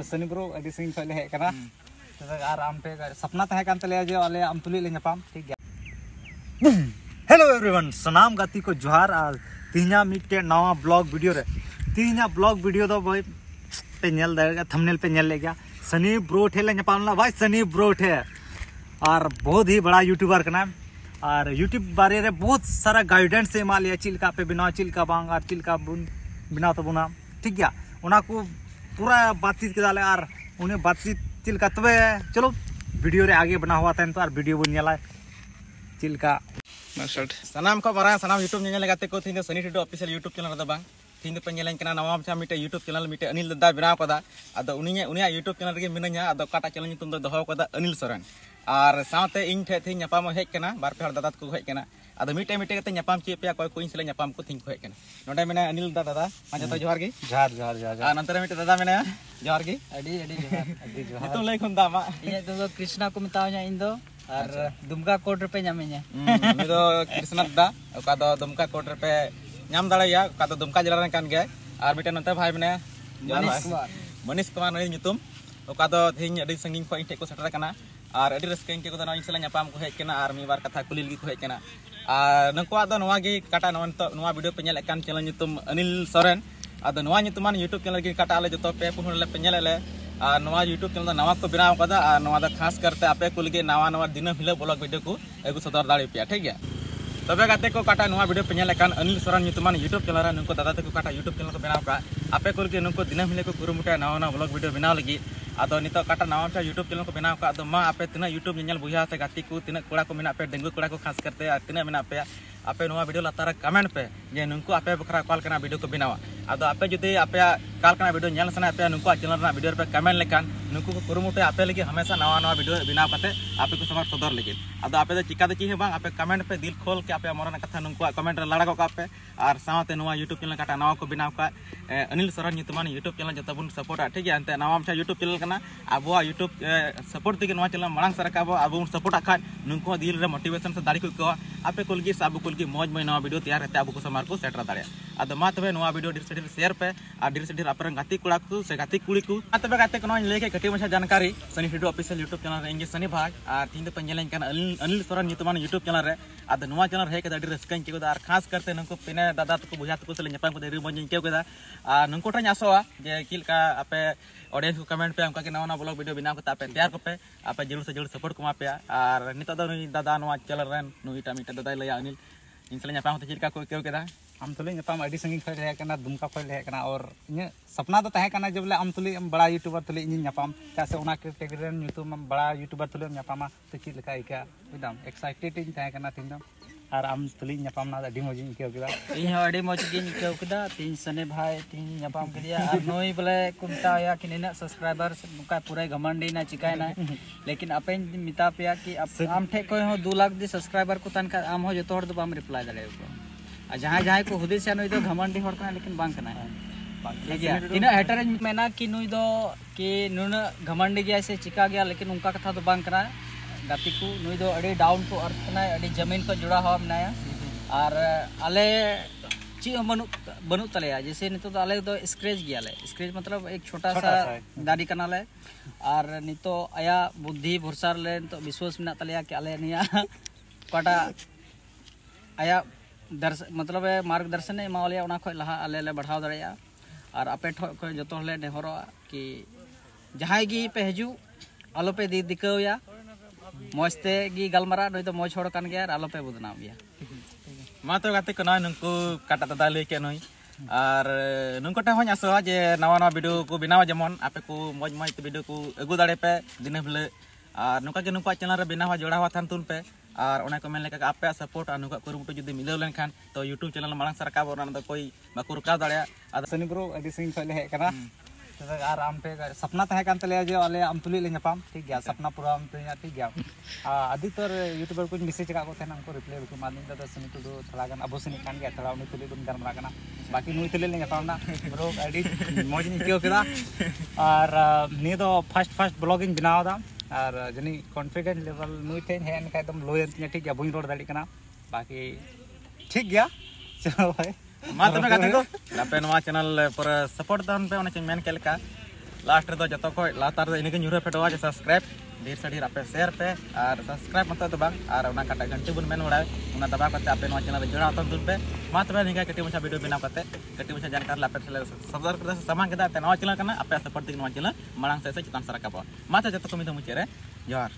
hello everyone सनाम गाती को जोहार और तीना मिटे नवा ब्लॉग वीडियो रे तीना ब्लॉग वीडियो दो भाई पे नेल दे थंबनेल पे नेल ले गया सनी ब्रो ठे ले नपाम ना भाई सनी ब्रो ठे और बहुत ही बड़ा यूट्यूबर करना और यूट्यूब बारे रे बहुत सारा गाइडेंस से माल लिया चिल्का पे बिना चिल्का बांग और चिल्का बुन बिना तो बुना ठीक गया उनको पूरा बातचीत के यार उन्हें बातचीत चिल्का तबे चलो वीडियो रे आगे बना हुआ था तो वीडियो बन जला चिल्का सनाम को मारा सनाम यूट्यूब लगाते को तीन Sunny Tudu official YouTube channel रदा बांग तीन पे नेलें कना नवा मचा मिटे यूट्यूब चैनल मिटे अनिल ददा बनाव कदा अद उनी उनी यूट्यूब चैनल रे मिनኛ अद काटा चैनल नितुम दो दहो कदा अनिल सोरेन और साथ इन ठे थी नपाम हेज कना बार पे दादा को हेज कना अब मिट्टे मिट्टे करते ᱧᱟᱯᱟᱢ ᱪᱮᱫ ᱯᱮᱭᱟ ᱚᱠᱚᱭ ᱠᱚᱧ ᱥᱟᱞᱟᱜ ᱧᱟᱯᱟᱢ ᱠᱚ ᱛᱤᱧ ᱠᱷᱚᱡ ᱠᱟᱱᱟ ᱱᱚᱰᱮ ᱢᱮᱱᱟᱭᱟ ᱚᱱᱤᱞ ᱫᱟ ᱫᱟᱫᱟ ᱢᱟ ᱡᱚᱛᱚ ᱡᱚᱦᱟᱨ ᱜᱮ ᱡᱚᱦᱟᱨ ᱡᱚᱦᱟᱨ ᱡᱚᱦᱟᱨ ᱟᱨ ᱱᱚᱛᱮ ᱢᱤᱫᱴᱮᱡ ᱫᱟᱫᱟ ᱢᱮᱱᱟᱭᱟ ᱡᱚᱦᱟᱨ ᱜᱮ ᱟᱹᱰᱤ ᱟᱹᱰᱤ ᱡᱚᱦᱟᱨ ᱟᱹᱰᱤ ᱡᱚᱦᱟᱨ ᱱᱤᱛᱚᱜ ᱞᱟᱹᱭ ᱠᱷᱚᱱ ᱫᱟᱢᱟ ᱤᱧᱟᱹᱜ ᱫᱚ ᱠᱨᱤᱥᱱᱟ ᱠᱚ ᱢᱮᱛᱟᱣᱟᱹᱧᱟ ᱤᱧ ᱫᱚ ᱟᱨ ᱫᱩᱢᱠᱟ ᱠᱳᱴ ᱨᱮᱯᱮ ᱧᱟᱢᱤᱧᱟ ᱩᱱᱤ ᱫᱚ ᱠᱨᱤᱥᱱᱟ ᱫᱟ ᱚᱠᱟ ᱫᱚ ᱫᱩᱢᱠᱟ ᱠᱳᱴ ᱨᱮᱯᱮ ᱧᱟᱢ ᱫᱟᱲᱮᱭᱟ ᱚᱠᱟ ᱫᱚ ᱫᱩᱢᱠᱟ ᱡᱮᱞᱟ ᱨᱮᱱ ᱠᱟᱱ ᱜᱮᱭᱟᱭ ᱟᱨ ᱢᱤᱫᱴᱮᱱ ᱱᱚᱛᱮ ᱵᱷᱟᱭ ᱢᱮᱱᱟᱭᱟ ᱢᱚᱱᱤᱥ ᱠᱩᱢᱟᱨ ᱢᱚᱱᱤᱥ ᱠᱩᱢᱟर ᱩᱱᱤ ᱧᱩᱛᱩᱢ ᱚᱠᱟ ᱫᱚ ᱛᱮᱦᱮᱧ ᱟᱹᱰᱤ ᱥᱟᱺᱜᱤᱧ ᱠᱷᱚᱱ ᱤᱧ ᱴᱷᱮᱡ ᱠᱚ ᱥᱮᱴᱮᱨ ᱟᱠᱟᱱᱟ और अभी रस्के इनके को दना और मीबार कथा कुली लगी को हेज काटा नवा तो नवा वीडियो पे नेले कान चैनल नितुम अनिल सोरेन अद नवा चैनल काटा जो जतो पे पुन ले पे और नवा चैनल नवा को बनाव और नवा खास करते आपे को गे नवा नवा दिन हिले ब्लॉग वीडियो को एगु सदर दाड़ी पे ठीक है तबे गाते को काटा नवा वीडियो पेल अनिल सोरेन यूट्यूब चैनल रा नुको दादा तक को काटा YouTube चैनल को बनाव का आपे कुल गे नुको दिन हिले को कुरुमुटा नवा नवा ब्लॉग वीडियो बनाव लगी नित नाव नवाम यूट्यूब चैनल को बनाव का माँ आप यूट्यूब नहीं बुझा से गति को तीन कड़ा को मेपे डेंगू कड़ा को खास करते तीन मे पे आप वीडियो लतारे कमेंट पे जे नुक आपे बखरा कॉल करना वीडियो को बनावा अब आप जुदी आप कालकना वीडियो सना पे चैनल वीडियो पे कमेंट लेकिन नुक को लगे हमेशा नवा नवा भिडो बना करते आप को समाज सदर लगे अब आप चिकाते ची बांग आप कमेंट पे दिल खोल के आप मरना कथा नुक कमेंट लड़ा पे और साथ यूट्यूब चैनल का नवा को बनाव का अनिल सरन यूट्यूब चैनल जो बन सपोर्टा ठीक है एनते नवा मचा यूट्यूब चैनल का अब यूट्यूब सपोर्ट तक चैनल मांग सरकाब अब सपोर्ट खा नुक दिल मोटिवेशन से दाड़ी को आप को लगे सब को मौज मई नवा वीडियो तैयार रहते अब को समार को सेटर दाड़ा ᱟᱫᱚ ᱢᱟ ᱛᱚᱵᱮ ᱱᱚᱣᱟ ᱵᱷᱤᱰᱤᱭᱳ ᱰᱷᱮᱨ ᱥᱮ ᱰᱷᱮᱨ ᱥᱮᱭᱟᱨ ᱯᱮ ᱟᱨ ᱰᱷᱮᱨ ᱥᱮ ᱰᱷᱮᱨ ᱟᱯᱮᱨᱮᱱ ᱜᱟᱛᱮ ᱠᱚᱲᱟ ᱠᱚ ᱥᱮ ᱜᱟᱛᱮ ᱠᱩᱲᱤ ᱠᱚ ᱟᱨ ᱛᱚᱵᱮ ᱜᱟᱛᱮ ᱠᱚ ᱱᱚᱣᱟᱧ ᱞᱟᱹᱭ ᱠᱮᱫ ᱠᱟᱹᱴᱤᱡ ᱢᱟᱪᱷᱟ ᱡᱟᱱᱠᱟᱨᱤ Sunny Tudu official YouTube channel ᱨᱮ ᱤᱧᱜᱮ ᱥᱟᱹᱱᱤ ᱵᱷᱟᱜᱽ ᱟᱨ ᱛᱤᱦᱤᱧ ᱫᱚᱯᱮ ᱧᱮᱞᱤᱧ ᱠᱟᱱᱟ ᱟᱹᱞᱤᱧ ᱚᱱᱤᱞ ᱥᱚᱨᱮᱱ ᱧᱩᱛᱩᱢᱟᱱ ᱤᱭᱩᱴᱩᱵ ᱪᱮᱱᱮᱞ ᱨᱮ ᱟᱫᱚ ᱱᱚᱣᱟ ᱪᱮᱱᱮᱞ ᱨᱮ ᱦᱮᱡ ᱠᱟᱛᱮ ᱟᱹᱰᱤ ᱨᱟᱹᱥᱠᱟᱹᱧ ᱟᱹᱭᱠᱟᱹᱣ ᱠᱮᱫᱟ ᱟᱨ ᱠᱷᱟᱥ ᱠᱟᱨᱛᱮ ᱱᱩᱠᱩ ᱯᱮᱱᱮ ᱫᱟᱫᱟ ᱛᱟᱠᱚ ᱵᱚᱭᱦᱟ ᱛᱟᱠᱚ ᱥᱟᱞᱟᱜ ᱧᱟᱯᱟᱢ ᱠᱟᱛᱮ ᱟᱹᱰᱤ ᱢᱚᱡᱽ ᱤᱧ ᱟᱹᱭᱠᱟᱹᱣ ᱠᱮᱫᱟ ᱟᱨ ᱱᱩᱠᱩ ᱴᱷᱮᱱ ᱤᱧ ᱟᱥᱚᱜᱼᱟ ᱡᱮ ᱪᱮᱫ ᱞᱮᱠᱟ ᱟᱯᱮ ऑडियंस को कमेंट पे हमका कि नवा नवा ब्लॉग वीडियो बनाव कता पे तैयार पे आप जरूर से जरूर सपोर्ट को मापे और नितो दो दादा नवा चल रहे नु इटा मिटा दादा लया अनिल इन साल नापाम चेक आम तुले नापाम संगी खय रहे दुमका और इने सपना तो तहे आम तुले बड़ा यूट्यूबर तुले इन कैटेगरी यूट्यूब में बड़ा यूट्यूबर तुले तो चेक लका इका एकदम एक्साइटेड इन आर आम तुली नपाम ना अडी मोजी निकेव किदा इन हो अडी तीन सने भाई तीन नपाम किदा आर नोई बले कुंता या कि नेना सब्सक्राइबर्स मुका पुरे घमंडी ना चिकाय ना लेकिन आपे मता पे कि आम ठे को हो लाख दे सब्सक्राइबर को तन का आम हो बाम रिप्लाई दले को आ जहां को हुदे से नोई घमंडी लेकिन बांक ना इन हेटर मेना कि नुई कि नुना घमंडी से चिका गया लेकिन उनका कथा तो बांक गाती को नई दो अड़ी डाउन टू अर्थ कना अड़ी जमीन को जुड़ा हुआ मनाया और अले चीज बनू बनू तले जैसे नहीं तो अले तो दो स्क्रेच गया ले स्क्रेच मतलब एक छोटा सा दारी कना ले और नहीं तो आया बुद्धि भरोसा ले तो विश्वास मना तले कि अले नहीं पाटा आया दर्श मतलब मार्गदर्शन एमा ले उना खय लहा अले ले बढ़ाव दड़या और आपे ठो जो नेहर कि जहां पे हजू आलोपे दी दिखाया मजते गलमारा नुई तो मज हड़ कान गया आलोपे बदनाम मा तो गाते कना काटा दादा ले के नुई और नुकु टे होय जे नवा नवा वीडियो को बनावा जेमन आपे को मज मज ते को अगु दाड़े पे दिन भले और नुका के चैनल बनावा जोड़ावा थान पे और उन्हें को आपे सपोर्ट और नुका कुरुमुटु जुदी मिलव लेनखान तो यूट्यूब चैनल मांग सरकाब और कोई बाको रुकाव दाड़े सनी ब्रो अभी सिंह फले सपना तहकाले आम तुलीपाम ठीक है सपना पूरा ठीक है आदि तो यूट्यूबर को मेसेज कर रिप्ले रुक सनी टुडू थोड़ा अब सनी थोड़ा तुली बन गारा बाकी नई तुलीपना ब्रो मजी और नियो फार्ष्ट फार्ष्ट ब्लगे बनावे और जानी कॉन्फिडेंट लेवल नई ठेन हेन खादम लोन ठीक है बुँ रहा बाकी ठीक है चलो भाई ᱢᱟ ᱛᱚᱵᱮ ᱜᱟᱛᱮ ᱠᱚ ᱟᱯᱮ ᱱᱚᱣᱟ ᱪᱮᱱᱮᱞ ᱯᱩᱨᱟᱹ ᱥᱟᱯᱳᱨᱴ ᱫᱟᱱ ᱯᱮ ᱚᱱᱟ ᱪᱮᱧ ᱢᱮᱱ ᱠᱮᱫ ᱞᱮᱠᱟ ᱞᱟᱥᱴ ᱨᱮᱫᱚ ᱡᱚᱛᱚ ᱠᱷᱚᱡ ᱞᱟᱛᱟᱨ ᱨᱮ ᱤᱱᱟᱹᱜᱮ ᱧᱩᱨᱦᱟᱹ ᱯᱷᱮᱰᱚᱜᱼᱟ ᱡᱮ ᱥᱟᱵᱥᱠᱨᱟᱭᱤᱵ ᱰᱷᱮᱨ ᱥᱮ ᱰᱷᱮᱨ ᱟᱯᱮ ᱥᱮᱭᱟᱨ ᱯᱮ ᱟᱨ ᱥᱟᱵᱥᱠᱨᱟᱭᱤᱵ ᱢᱚᱛᱚ ᱫᱚ ᱵᱟᱝ ᱟᱨ ᱚᱱᱟ ᱠᱟᱴᱟ ᱜᱷᱟᱱᱴᱤ ᱵᱚᱱ ᱢᱮᱱ ᱵᱟᱲᱟᱭ ᱚᱱᱟ ᱫᱟᱵᱟ ᱠᱟᱛᱮ ᱟᱯᱮ ᱱᱚᱣᱟ ᱪᱮᱱᱮᱞ ᱨᱮ ᱡᱚᱲᱟᱣ ᱛᱚ ᱫᱩᱞ ᱯᱮ ᱢᱟ ᱛᱚᱵᱮ ᱱᱤᱝᱠᱟ ᱠᱟᱹᱴᱤᱡ ᱢᱟᱪᱷᱟ ᱵᱷᱤᱰᱤᱭᱳ ᱵᱮᱱᱟᱣ ᱠᱟᱛᱮ ᱠᱟᱹᱴᱤᱡ ᱢᱟᱪᱷᱟ ᱡᱟᱱᱠᱟᱨ ᱞᱮ ᱟᱯᱮ ᱴᱷᱮᱱ ᱥᱚᱫᱚᱨ ᱠᱮᱫᱟ ᱥᱮ ᱥᱟᱢᱟᱝ ᱠᱮᱫᱟ ᱛᱮ ᱱᱚᱣᱟ ᱪᱮᱱᱮᱞ ᱠᱟᱱᱟ ᱟᱯᱮ ᱥᱟᱯᱚᱨᱴ ᱛᱮᱜᱮ ᱱᱚᱣᱟ ᱪᱮᱱᱮᱞ ᱢᱟᱲᱟᱝ ᱥᱮᱫ ᱥᱮ ᱪᱮᱛᱟᱱ ᱥᱮ ᱨᱟᱠᱟᱵᱚᱜᱼᱟ ᱢᱟ ᱛᱚ ᱡᱚᱛᱚ ᱠᱚ ᱢᱤᱫ ᱢᱩᱪᱟᱹᱫ ᱨᱮ ᱡᱚᱦᱟᱨ